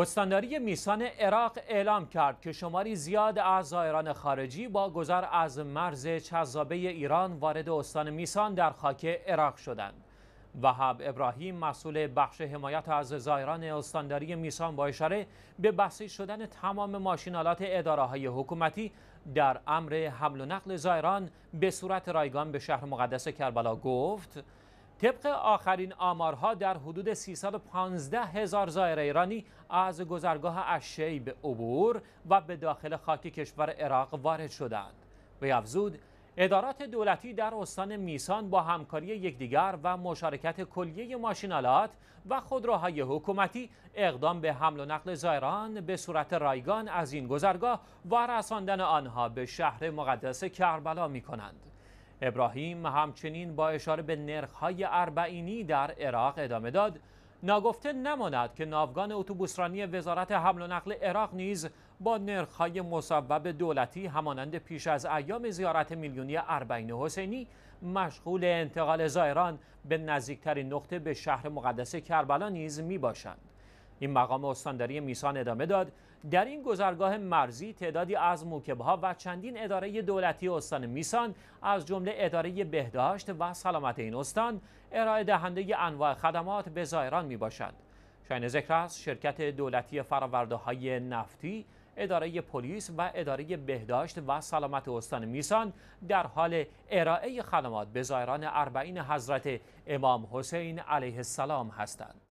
استانداری میسان عراق اعلام کرد که شماری زیاد از ایران خارجی با گذر از مرز چذابه ایران وارد استان میسان در خاک عراق شدند. وهب ابراهیم مسئول بخش حمایت از زایران استانداری میسان با اشاره به بسیج شدن تمام ماشینالات اداره های حکومتی در امر حمل و نقل زایران به صورت رایگان به شهر مقدس کربلا گفت طبق آخرین آمارها در حدود 315 هزار زائر ایرانی از گذرگاه اشعی به عبور و به داخل خاک کشور عراق وارد شدند. به افزود ادارات دولتی در استان میسان با همکاری یکدیگر و مشارکت کلیه ماشینالات و خودروهای حکومتی اقدام به حمل و نقل زائران به صورت رایگان از این گذرگاه و رساندن آنها به شهر مقدس کربلا می کنند. ابراهیم همچنین با اشاره به نرخ‌های اربعینی در عراق ادامه داد ناگفته نماند که ناوگان اتوبوسرانی وزارت حمل و نقل عراق نیز با نرخ‌های مصوب دولتی همانند پیش از ایام زیارت میلیونی اربعین حسینی مشغول انتقال زائران به نزدیکترین نقطه به شهر مقدس کربلا نیز می‌باشند. این مقام استانداری میسان ادامه داد در این گذرگاه مرزی تعدادی از موکبها و چندین اداره دولتی استان میسان از جمله اداره بهداشت و سلامت این استان ارائه دهنده انواع خدمات به زایران می باشد. شاین ذکر است شرکت دولتی فراورده های نفتی اداره پلیس و اداره بهداشت و سلامت استان میسان در حال ارائه خدمات به زائران اربعین حضرت امام حسین علیه السلام هستند.